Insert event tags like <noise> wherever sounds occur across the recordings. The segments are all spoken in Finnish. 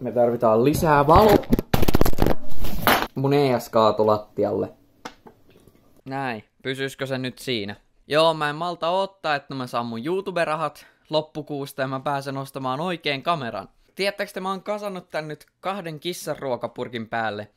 Me tarvitaan lisää valo. Mun ES kaatu lattialle. Näin. Pysyisikö se nyt siinä? Joo, mä en malta ottaa, että mä saan mun YouTube-rahat loppukuusta ja mä pääsen ostamaan oikein kameran. Tiettäks te, mä oon kasannut tän nyt kahden kissan ruokapurkin päälle.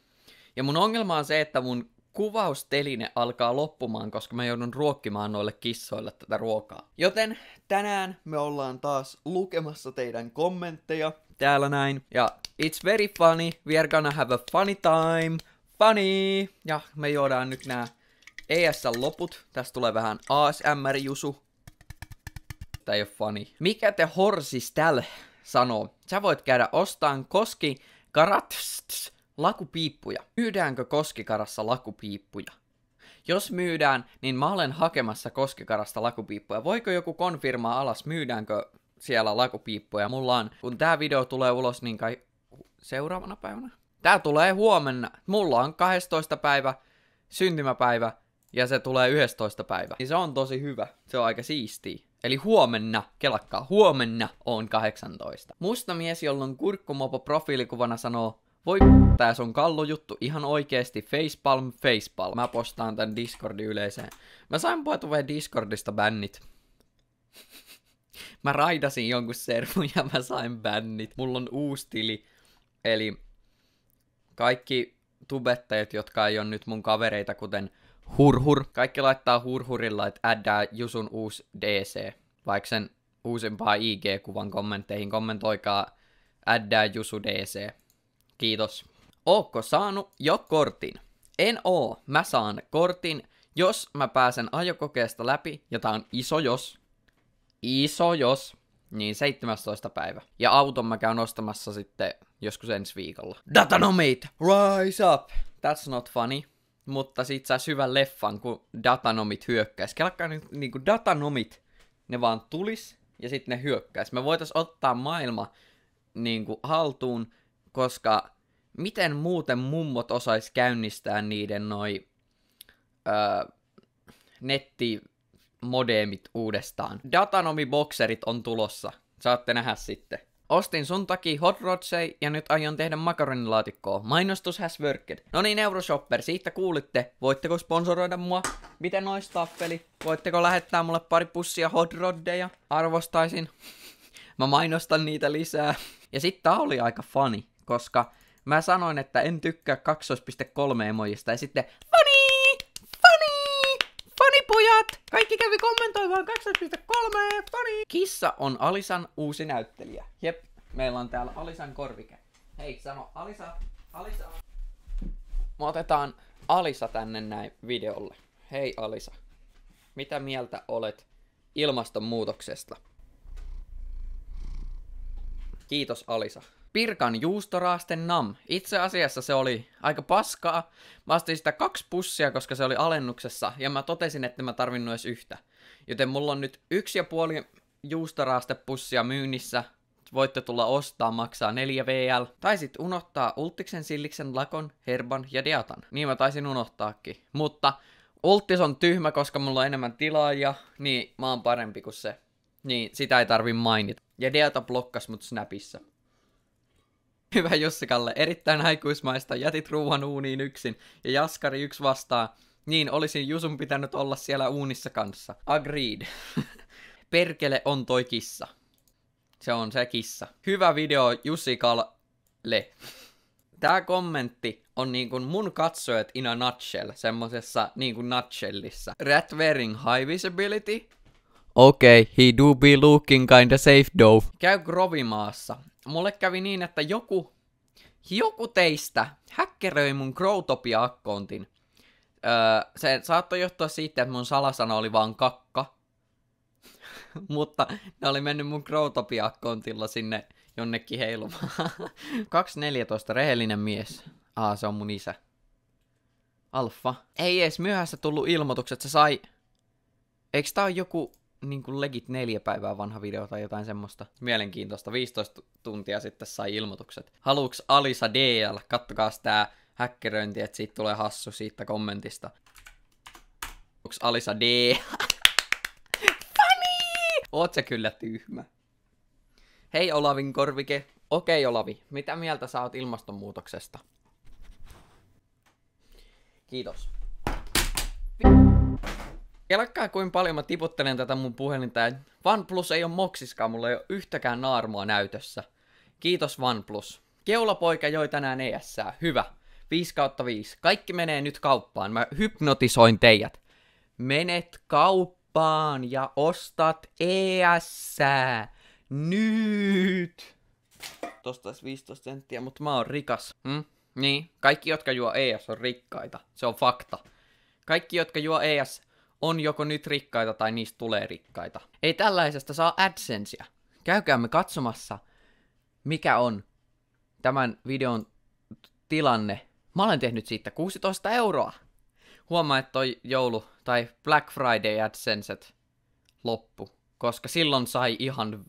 Ja mun ongelma on se, että mun kuvausteline alkaa loppumaan, koska mä joudun ruokkimaan noille kissoille tätä ruokaa. Joten tänään me ollaan taas lukemassa teidän kommentteja täällä näin. Ja it's very funny, we are gonna have a funny time, funny! Ja me juodaan nyt nää ESL-loput. Tästä tulee vähän ASMR-jusu. Tää ei oo funny. Mikä te horsis tälle sanoo? Sä voit käydä ostaan koski karatsts lakupiippuja. Myydäänkö koskikarassa lakupiippuja? Jos myydään, niin mä olen hakemassa koskikarasta lakupiippuja. Voiko joku konfirmaa alas, myydäänkö siellä lakupiippuja. Mulla on, kun tää video tulee ulos, niin kai seuraavana päivänä? Tää tulee huomenna. Mulla on 12. päivä syntymäpäivä ja se tulee 11. päivä. Niin se on tosi hyvä. Se on aika siisti. Eli huomenna, kelakkaa, huomenna on 18. Musta mies, jolloin kurkkumopo profiilikuvana sanoo, voi tää on kallo juttu ihan oikeesti, facepalm, facepalm. Mä postaan tän Discordin yleiseen. Mä sain poetuveen Discordista bännit mä raidasin jonkun servun ja mä sain bännit. Mulla on uusi tili, eli kaikki tubettajat, jotka ei ole nyt mun kavereita, kuten Hurhur. Kaikki laittaa Hurhurilla, että addää Jusun uusi DC, vaikka sen uusimpaa IG-kuvan kommentteihin kommentoikaa addää Jusu DC. Kiitos. Ootko saanut jo kortin? En oo. Mä saan kortin, jos mä pääsen ajokokeesta läpi, ja tää on iso jos iso jos, niin 17. päivä. Ja auton mä käyn ostamassa sitten joskus ensi viikolla. Datanomit, rise up! That's not funny. Mutta sit saa syvän leffan, kun datanomit hyökkäis. Kelkkaa nyt niinku datanomit, ne vaan tulis ja sitten ne hyökkäis. Me voitais ottaa maailma niinku haltuun, koska miten muuten mummot osais käynnistää niiden noi öö, netti Modemit uudestaan. Datanomi bokserit on tulossa. Saatte nähdä sitten. Ostin sun takia hot rodsei ja nyt aion tehdä makaronilaatikkoa. Mainostus has worked. No niin, Euroshopper, siitä kuulitte. Voitteko sponsoroida mua? Miten noista peli? Voitteko lähettää mulle pari pussia hot roddeja? Arvostaisin. <laughs> mä mainostan niitä lisää. <laughs> Ja sit tää oli aika funny, koska mä sanoin, että en tykkää 2.3 emojista ja sitten funny! pojat! Kaikki kävi kommentoimaan 2.3, funny! Kissa on Alisan uusi näyttelijä. Jep, meillä on täällä Alisan korvike. Hei, sano Alisa, Alisa. Me otetaan Alisa tänne näin videolle. Hei Alisa, mitä mieltä olet ilmastonmuutoksesta? Kiitos Alisa. Pirkan juustoraasten nam. Itse asiassa se oli aika paskaa. Mä astin sitä kaksi pussia, koska se oli alennuksessa, ja mä totesin, että mä tarvinnut edes yhtä. Joten mulla on nyt yksi ja puoli juustoraastepussia myynnissä. Voitte tulla ostaa, maksaa 4 VL. Tai sit unohtaa Ultiksen, Silliksen, Lakon, Herban ja Deatan. Niin mä taisin unohtaakin. Mutta Ultis on tyhmä, koska mulla on enemmän ja niin mä oon parempi kuin se. Niin, sitä ei tarvi mainita. Ja Deata blokkas mut Snapissa. Hyvä Jussikalle, erittäin aikuismaista, jätit ruuan uuniin yksin, ja Jaskari yksi vastaa, niin olisin Jusun pitänyt olla siellä uunissa kanssa. Agreed. <laughs> Perkele on toi kissa. Se on se kissa. Hyvä video Jussikalle. Tää kommentti on niin kuin mun katsojat in a nutshell, semmosessa niin kuin nutshellissa. Rat wearing high visibility, Okei, okay, he do be looking kinda safe though. Käy Grovimaassa mulle kävi niin, että joku, joku teistä häkkeröi mun Growtopia-akkontin. Öö, se saattoi johtua siitä, että mun salasana oli vaan kakka. <laughs> Mutta ne oli mennyt mun Growtopia-akkontilla sinne jonnekin heilumaan. 214, <laughs> rehellinen mies. Aa, se on mun isä. Alfa. Ei edes myöhässä tullut ilmoitukset, se sai... Eikö tää on joku niin kuin legit neljä päivää vanha video tai jotain semmoista. Mielenkiintoista. 15 tuntia sitten sai ilmoitukset. Haluuks Alisa DL? Kattokaa tää häkkeröinti, että siitä tulee hassu siitä kommentista. Haluuks Alisa D? <laughs> Funny! Oot sä kyllä tyhmä. Hei Olavin korvike. Okei Olavi, mitä mieltä sä oot ilmastonmuutoksesta? Kiitos. Kelkkaa kuin paljon mä tiputtelen tätä mun puhelinta. OnePlus ei ole moksiskaan, mulla ei ole yhtäkään naarmua näytössä. Kiitos OnePlus. Keulapoika joi tänään ESää. Hyvä. 5 kautta 5. Kaikki menee nyt kauppaan. Mä hypnotisoin teidät. Menet kauppaan ja ostat ESää. Nyt! Tosta 15 senttiä, mutta mä oon rikas. Hm? Niin, kaikki jotka juo ES on rikkaita. Se on fakta. Kaikki jotka juo ES on joko nyt rikkaita tai niistä tulee rikkaita. Ei tällaisesta saa AdSensea. Käykäämme katsomassa, mikä on tämän videon tilanne. Mä olen tehnyt siitä 16 euroa. Huomaa, että toi joulu tai Black Friday AdSenset loppu, koska silloin sai ihan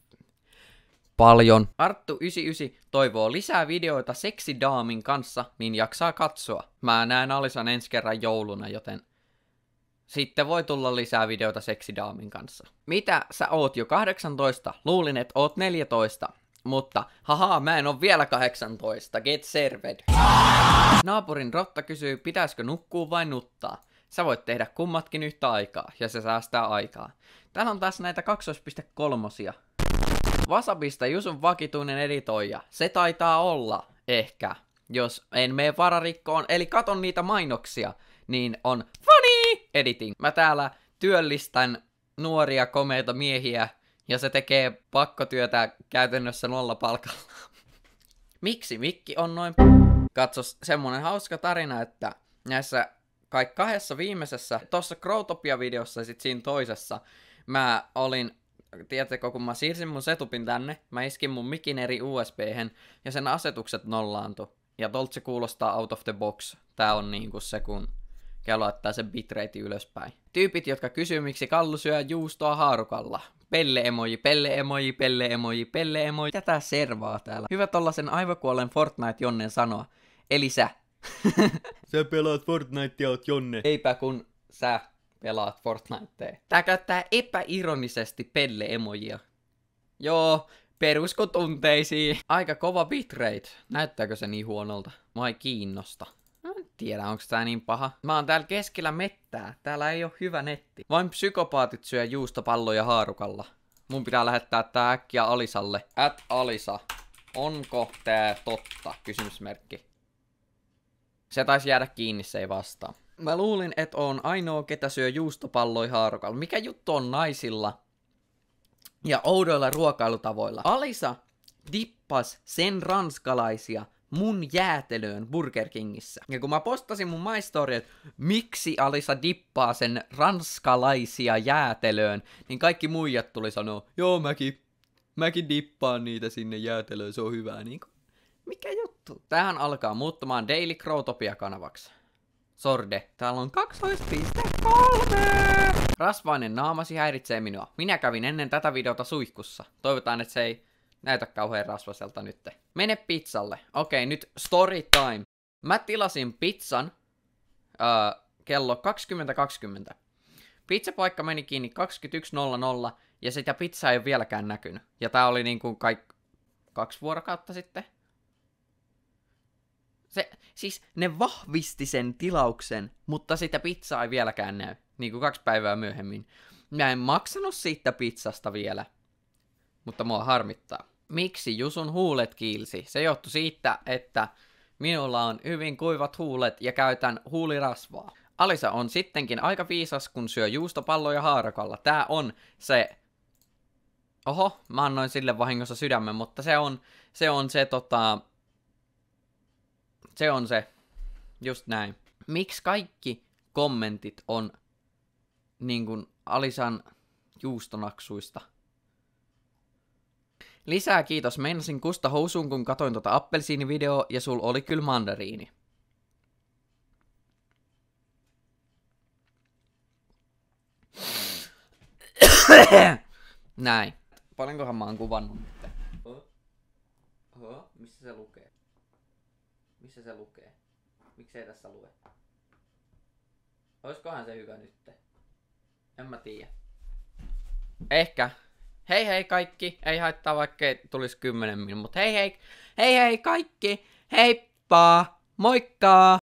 paljon. Arttu99 toivoo lisää videoita seksidaamin kanssa, niin jaksaa katsoa. Mä näen Alisan ensi kerran jouluna, joten sitten voi tulla lisää videoita seksidaamin kanssa. Mitä sä oot jo 18? Luulin, että oot 14. Mutta haha, mä en oo vielä 18. Get served. Naapurin rotta kysyy, pitäisikö nukkuu vai nuttaa. Sä voit tehdä kummatkin yhtä aikaa, ja se säästää aikaa. Täällä on taas näitä 2.3. Vasabista Jusun vakituinen editoija. Se taitaa olla, ehkä. Jos en mene vararikkoon, eli katon niitä mainoksia, niin on editing. Mä täällä työllistän nuoria komeita miehiä ja se tekee pakkotyötä käytännössä nolla palkalla. <laughs> Miksi mikki on noin... Katsos, semmonen hauska tarina, että näissä kai kahdessa viimeisessä, tuossa Crowtopia-videossa ja sit siinä toisessa, mä olin, tiedätkö, kun mä siirsin mun setupin tänne, mä iskin mun mikin eri usb ja sen asetukset nollaantu. Ja tolt se kuulostaa out of the box. Tää on niinku se, kun ja laittaa sen bitrate ylöspäin. Tyypit, jotka kysyy, miksi Kallu syö juustoa haarukalla. pelle emoji, pelle emoji. Tätä servaa täällä. Hyvä sen aivokuolen Fortnite-jonnen sanoa. Eli sä. <laughs> sä pelaat ja oot Jonne. Eipä kun sä pelaat Fortnitea. Tää käyttää epäironisesti pelle emojia. Joo, perusko tunteisiin. Aika kova bitrate. Näyttääkö se niin huonolta? Mä ei kiinnosta tiedä, onko tää niin paha. Mä oon täällä keskellä mettää. Täällä ei ole hyvä netti. Vain psykopaatit syö juustopalloja haarukalla. Mun pitää lähettää tää äkkiä Alisalle. At Alisa. Onko tää totta? Kysymysmerkki. Se taisi jäädä kiinni, se ei vastaa. Mä luulin, että on ainoa, ketä syö juustopalloja haarukalla. Mikä juttu on naisilla ja oudoilla ruokailutavoilla? Alisa dippas sen ranskalaisia mun jäätelöön Burger Kingissä. Ja kun mä postasin mun maistori, että miksi Alisa dippaa sen ranskalaisia jäätelöön, niin kaikki muijat tuli sanoa, joo mäkin, mäkin dippaan niitä sinne jäätelöön, se on hyvää. Niin kuin, mikä juttu? Tähän alkaa muuttumaan Daily Crowtopia kanavaksi. Sorde, täällä on 12.3! Rasvainen naamasi häiritsee minua. Minä kävin ennen tätä videota suihkussa. Toivotaan, että se ei näytä kauhean rasvaselta nyt. Mene pizzalle. Okei, okay, nyt story time. Mä tilasin pizzan uh, kello 20.20. Pizzapaikka meni kiinni 21.00 ja sitä pizzaa ei ole vieläkään näkynyt. Ja tää oli niinku kaik- kaksi vuorokautta sitten. Se, siis ne vahvisti sen tilauksen, mutta sitä pizzaa ei vieläkään näy. Niinku kaksi päivää myöhemmin. Mä en maksanut siitä pizzasta vielä, mutta mua harmittaa miksi Jusun huulet kiilsi. Se johtui siitä, että minulla on hyvin kuivat huulet ja käytän huulirasvaa. Alisa on sittenkin aika viisas, kun syö juustopalloja haarakalla. Tää on se... Oho, mä annoin sille vahingossa sydämen, mutta se on se, on se tota... Se on se. Just näin. Miksi kaikki kommentit on niin kuin Alisan juustonaksuista? Lisää kiitos, meinasin kusta housuun, kun katoin tuota appelsiinivideoa ja sul oli kyllä mandariini. <coughs> Näin. Paljonkohan mä oon kuvannut nyt? Huh? Missä se lukee? Missä se lukee? Miksei tässä lue? Oiskohan se hyvä nytte? En mä tiedä. Ehkä hei hei kaikki, ei haittaa vaikka ei tulisi kymmenen minuuttia, mutta hei hei, hei hei kaikki, heippa, moikka!